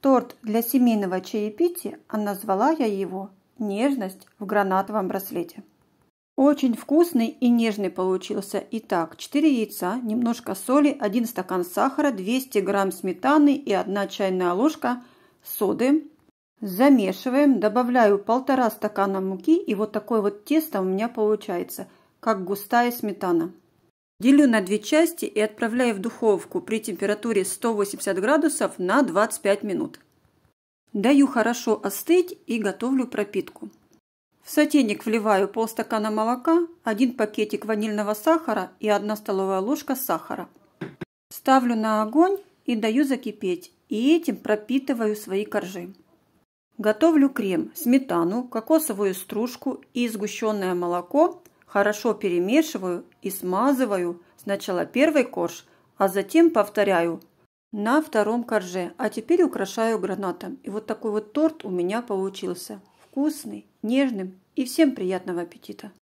Торт для семейного чаепития, она а звала я его «Нежность в гранатовом браслете». Очень вкусный и нежный получился. Итак, 4 яйца, немножко соли, 1 стакан сахара, 200 грамм сметаны и 1 чайная ложка соды. Замешиваем, добавляю полтора стакана муки и вот такое вот тесто у меня получается, как густая сметана. Делю на две части и отправляю в духовку при температуре 180 градусов на 25 минут. Даю хорошо остыть и готовлю пропитку. В сотейник вливаю полстакана молока, один пакетик ванильного сахара и 1 столовая ложка сахара. Ставлю на огонь и даю закипеть, и этим пропитываю свои коржи. Готовлю крем, сметану, кокосовую стружку и сгущенное молоко Хорошо перемешиваю и смазываю сначала первый корж, а затем повторяю на втором корже. А теперь украшаю гранатом. И вот такой вот торт у меня получился. Вкусный, нежным и всем приятного аппетита.